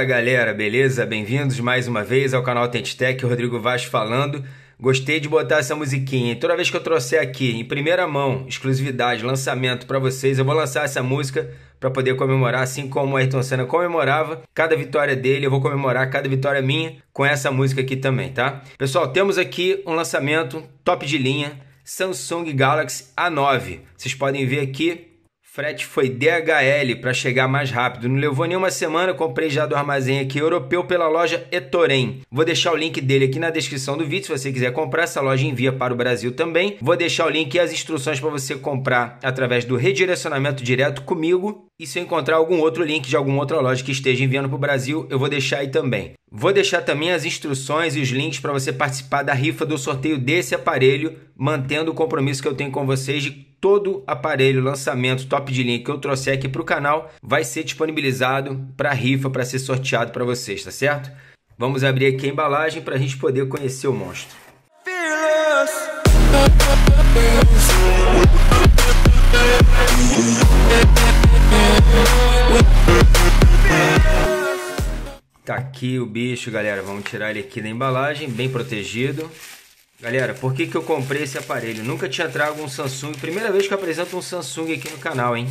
Fala galera, beleza? Bem-vindos mais uma vez ao canal Tentec, Rodrigo Vaz falando. Gostei de botar essa musiquinha. toda vez que eu trouxer aqui, em primeira mão, exclusividade, lançamento para vocês, eu vou lançar essa música para poder comemorar, assim como o Ayrton Senna comemorava cada vitória dele, eu vou comemorar cada vitória minha com essa música aqui também, tá? Pessoal, temos aqui um lançamento top de linha, Samsung Galaxy A9. Vocês podem ver aqui, Frete foi DHL para chegar mais rápido. Não levou nem uma semana, comprei já do armazém aqui europeu pela loja Etorem. Vou deixar o link dele aqui na descrição do vídeo. Se você quiser comprar, essa loja envia para o Brasil também. Vou deixar o link e as instruções para você comprar através do redirecionamento direto comigo. E se eu encontrar algum outro link de alguma outra loja que esteja enviando para o Brasil, eu vou deixar aí também. Vou deixar também as instruções e os links para você participar da rifa do sorteio desse aparelho, mantendo o compromisso que eu tenho com vocês de todo aparelho, lançamento top de linha que eu trouxer aqui para o canal vai ser disponibilizado para rifa, para ser sorteado para vocês, tá certo? Vamos abrir aqui a embalagem para a gente poder conhecer o monstro. Tá aqui o bicho, galera. Vamos tirar ele aqui da embalagem, bem protegido. Galera, por que, que eu comprei esse aparelho? Nunca tinha trago um Samsung. Primeira vez que eu apresento um Samsung aqui no canal, hein?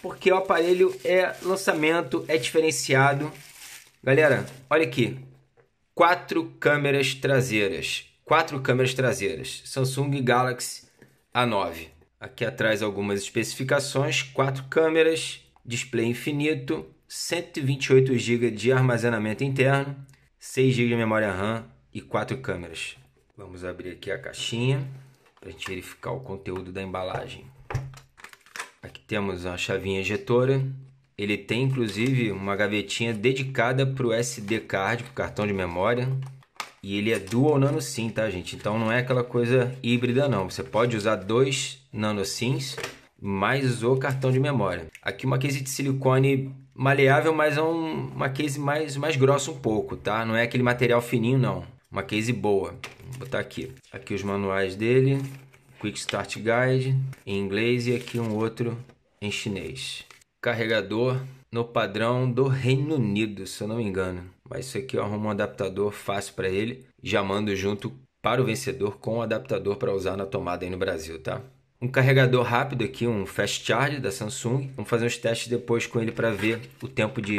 Porque o aparelho é lançamento, é diferenciado. Galera, olha aqui. Quatro câmeras traseiras. Quatro câmeras traseiras. Samsung Galaxy A9. Aqui atrás algumas especificações. Quatro câmeras, display infinito, 128 GB de armazenamento interno, 6 GB de memória RAM e quatro câmeras. Vamos abrir aqui a caixinha para a gente verificar o conteúdo da embalagem. Aqui temos a chavinha injetora. Ele tem inclusive uma gavetinha dedicada para o SD card, para o cartão de memória. E ele é dual nano SIM, tá, gente? Então não é aquela coisa híbrida, não. Você pode usar dois nano SIMs mais o cartão de memória. Aqui uma case de silicone maleável, mas é um, uma case mais, mais grossa um pouco, tá? Não é aquele material fininho, não uma case boa. Vou botar aqui. Aqui os manuais dele, Quick Start Guide em inglês e aqui um outro em chinês. Carregador no padrão do Reino Unido, se eu não me engano. Mas isso aqui eu arrumo um adaptador fácil para ele, já mando junto para o vencedor com o adaptador para usar na tomada aí no Brasil, tá? Um carregador rápido aqui, um Fast Charge da Samsung. Vamos fazer uns testes depois com ele para ver o tempo de,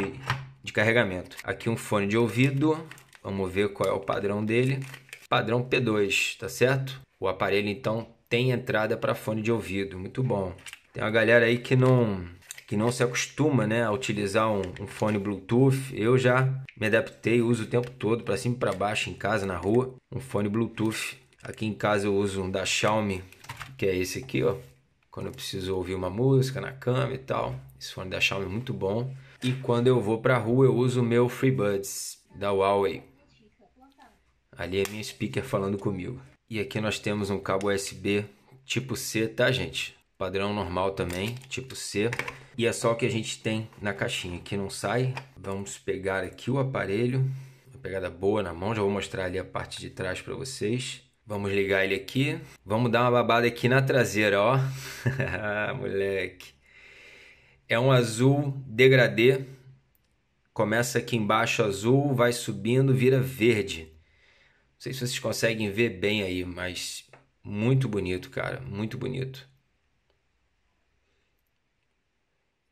de carregamento. Aqui um fone de ouvido, Vamos ver qual é o padrão dele. Padrão P2, tá certo? O aparelho então tem entrada para fone de ouvido, muito bom. Tem uma galera aí que não que não se acostuma, né, a utilizar um, um fone Bluetooth. Eu já me adaptei, uso o tempo todo para cima e para baixo em casa, na rua, um fone Bluetooth. Aqui em casa eu uso um da Xiaomi, que é esse aqui, ó. Quando eu preciso ouvir uma música na cama e tal, esse fone da Xiaomi é muito bom. E quando eu vou para a rua eu uso o meu FreeBuds da Huawei. Ali é minha speaker falando comigo. E aqui nós temos um cabo USB tipo C, tá, gente? Padrão normal também, tipo C. E é só o que a gente tem na caixinha, que não sai. Vamos pegar aqui o aparelho. Uma pegada boa na mão, já vou mostrar ali a parte de trás para vocês. Vamos ligar ele aqui. Vamos dar uma babada aqui na traseira, ó. Moleque. É um azul degradê. Começa aqui embaixo azul, vai subindo, vira verde. Não sei se vocês conseguem ver bem aí, mas muito bonito, cara, muito bonito.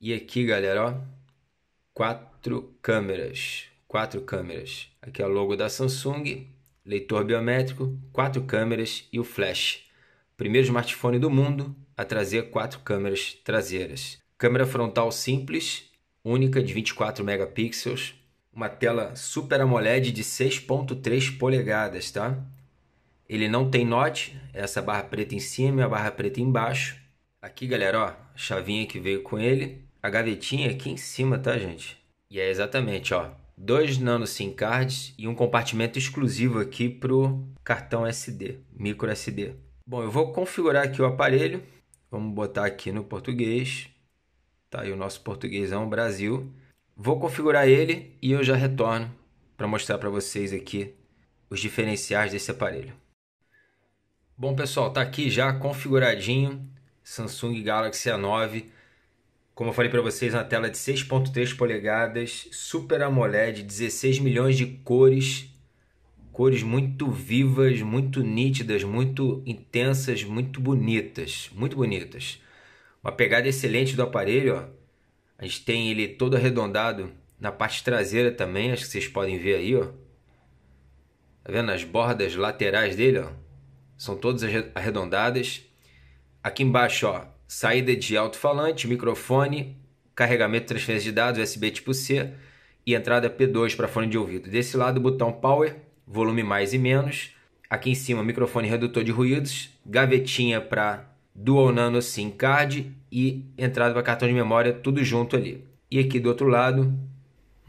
E aqui, galera, ó, quatro câmeras, quatro câmeras. Aqui é o logo da Samsung, leitor biométrico, quatro câmeras e o flash. Primeiro smartphone do mundo a trazer quatro câmeras traseiras. Câmera frontal simples, única de 24 megapixels, uma tela Super AMOLED de 6.3 polegadas, tá? Ele não tem note, é essa barra preta em cima e a barra preta embaixo. Aqui, galera, ó, a chavinha que veio com ele, a gavetinha aqui em cima, tá, gente? E é exatamente, ó, dois nano SIM cards e um compartimento exclusivo aqui pro cartão SD, micro SD. Bom, eu vou configurar aqui o aparelho. Vamos botar aqui no português. Tá aí o nosso portuguesão Brasil. Vou configurar ele e eu já retorno para mostrar para vocês aqui os diferenciais desse aparelho. Bom pessoal, tá aqui já configuradinho Samsung Galaxy A9. Como eu falei para vocês, na tela de 6.3 polegadas, Super AMOLED, 16 milhões de cores, cores muito vivas, muito nítidas, muito intensas, muito bonitas, muito bonitas. Uma pegada excelente do aparelho, ó a gente tem ele todo arredondado na parte traseira também, acho que vocês podem ver aí, ó. Tá vendo as bordas laterais dele, ó? São todas arredondadas. Aqui embaixo, ó, saída de alto-falante, microfone, carregamento, de transferência de dados, USB tipo C e entrada P2 para fone de ouvido. Desse lado, botão power, volume mais e menos. Aqui em cima, microfone redutor de ruídos, gavetinha para dual nano SIM card e entrada para cartão de memória, tudo junto ali. E aqui do outro lado,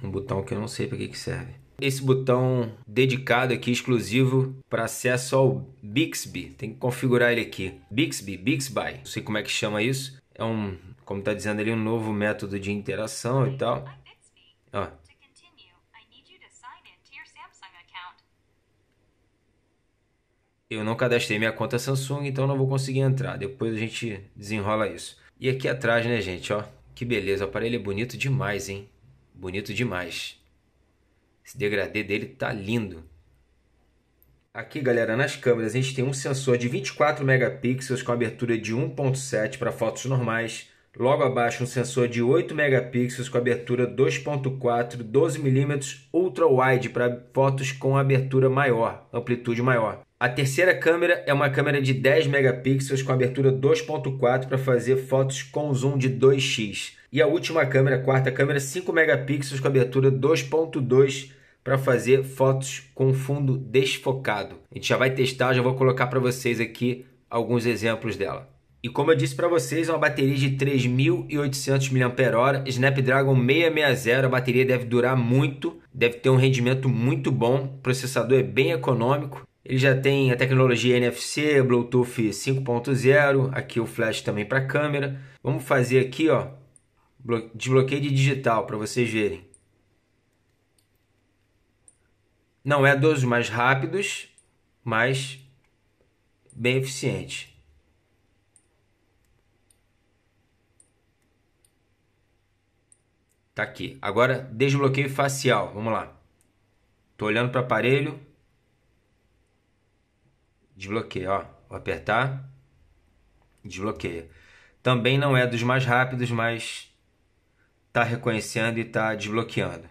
um botão que eu não sei para que, que serve. Esse botão dedicado aqui, exclusivo para acesso ao Bixby. Tem que configurar ele aqui. Bixby, Bixby. Não sei como é que chama isso. É um, como está dizendo ali, um novo método de interação e tal. Ó, Eu não cadastrei minha conta Samsung, então não vou conseguir entrar. Depois a gente desenrola isso. E aqui atrás, né, gente, ó. Que beleza, o aparelho é bonito demais, hein? Bonito demais. Esse degradê dele tá lindo. Aqui, galera, nas câmeras a gente tem um sensor de 24 megapixels com abertura de 1.7 para fotos normais. Logo abaixo, um sensor de 8 megapixels com abertura 2.4 12mm ultra-wide para fotos com abertura maior, amplitude maior. A terceira câmera é uma câmera de 10 megapixels com abertura 2.4 para fazer fotos com zoom de 2x. E a última câmera, a quarta câmera, 5 megapixels com abertura 2.2 para fazer fotos com fundo desfocado. A gente já vai testar, já vou colocar para vocês aqui alguns exemplos dela. E como eu disse para vocês, é uma bateria de 3.800 mAh, Snapdragon 660, a bateria deve durar muito, deve ter um rendimento muito bom, o processador é bem econômico ele já tem a tecnologia NFC, Bluetooth 5.0, aqui o flash também para câmera. Vamos fazer aqui, ó, desbloqueio de digital para vocês verem. Não é dos mais rápidos, mas bem eficiente. Tá aqui. Agora desbloqueio facial. Vamos lá. Tô olhando para o aparelho. Desbloqueia, ó. Vou apertar. Desbloqueia. Também não é dos mais rápidos, mas tá reconhecendo e tá desbloqueando.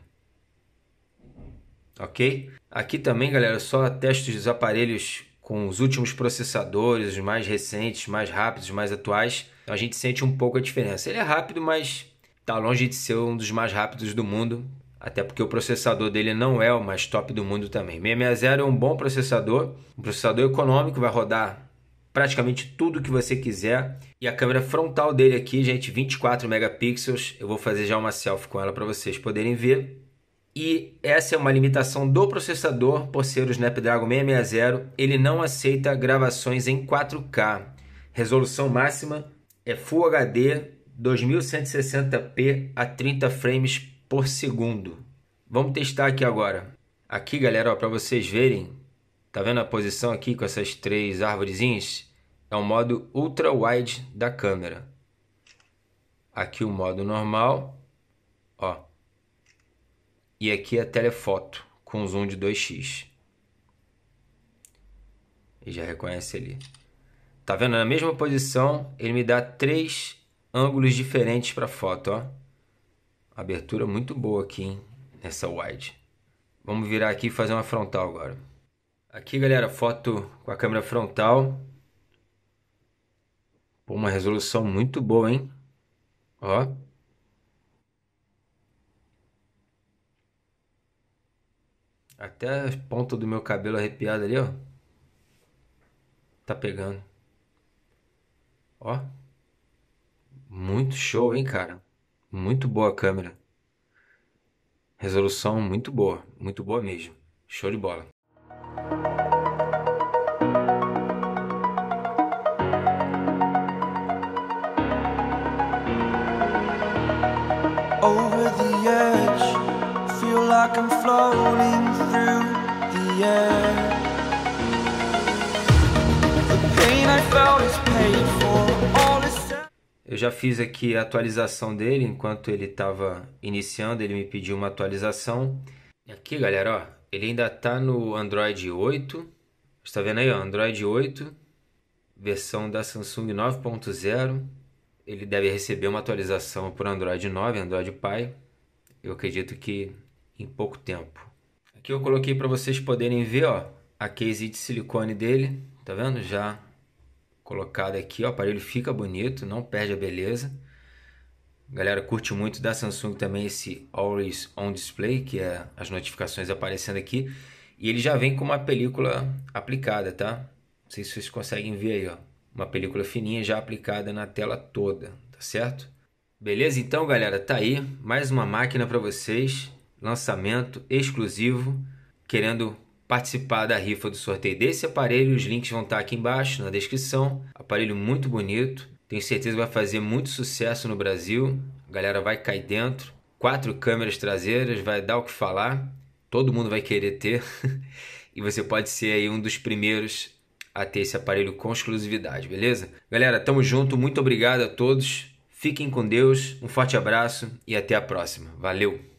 Ok? Aqui também, galera, só testes dos aparelhos com os últimos processadores, os mais recentes, mais rápidos, mais atuais. Então, a gente sente um pouco a diferença. Ele é rápido, mas tá longe de ser um dos mais rápidos do mundo até porque o processador dele não é o mais top do mundo também. 660 é um bom processador, um processador econômico, vai rodar praticamente tudo que você quiser. E a câmera frontal dele aqui, gente, 24 megapixels. Eu vou fazer já uma selfie com ela para vocês poderem ver. E essa é uma limitação do processador, por ser o Snapdragon 660, ele não aceita gravações em 4K. Resolução máxima é Full HD 2160p a 30 frames por segundo. Vamos testar aqui agora. Aqui, galera, para vocês verem, tá vendo a posição aqui com essas três árvorezinhas? É o um modo ultra wide da câmera. Aqui o modo normal, ó. E aqui a telefoto com zoom de 2x. E já reconhece ali. Tá vendo? Na mesma posição, ele me dá três ângulos diferentes para foto, ó. Abertura muito boa aqui, hein? Nessa wide. Vamos virar aqui e fazer uma frontal agora. Aqui, galera, foto com a câmera frontal. Pô, uma resolução muito boa, hein? Ó. Até a ponta do meu cabelo arrepiado ali, ó. Tá pegando. Ó. Muito show, hein, cara? Muito boa a câmera. Resolução muito boa, muito boa mesmo. Show de bola. Over the edge, feel like I'm floating through the air. The pain I felt is pain. Eu já fiz aqui a atualização dele, enquanto ele estava iniciando, ele me pediu uma atualização. Aqui, galera, ó, ele ainda está no Android 8. Está vendo aí, ó, Android 8, versão da Samsung 9.0. Ele deve receber uma atualização por Android 9, Android Pie. Eu acredito que em pouco tempo. Aqui eu coloquei para vocês poderem ver, ó, a case de silicone dele, tá vendo? Já colocado aqui. O aparelho fica bonito, não perde a beleza. A galera curte muito da Samsung também esse Always On Display, que é as notificações aparecendo aqui. E ele já vem com uma película aplicada, tá? Não sei se vocês conseguem ver aí, ó. Uma película fininha já aplicada na tela toda, tá certo? Beleza? Então, galera, tá aí mais uma máquina para vocês, lançamento exclusivo, querendo participar da rifa do sorteio desse aparelho. Os links vão estar aqui embaixo na descrição. Aparelho muito bonito, tenho certeza vai fazer muito sucesso no Brasil. A galera vai cair dentro. Quatro câmeras traseiras, vai dar o que falar. Todo mundo vai querer ter. e você pode ser aí um dos primeiros a ter esse aparelho com exclusividade, beleza? Galera, tamo junto. Muito obrigado a todos. Fiquem com Deus. Um forte abraço e até a próxima. Valeu!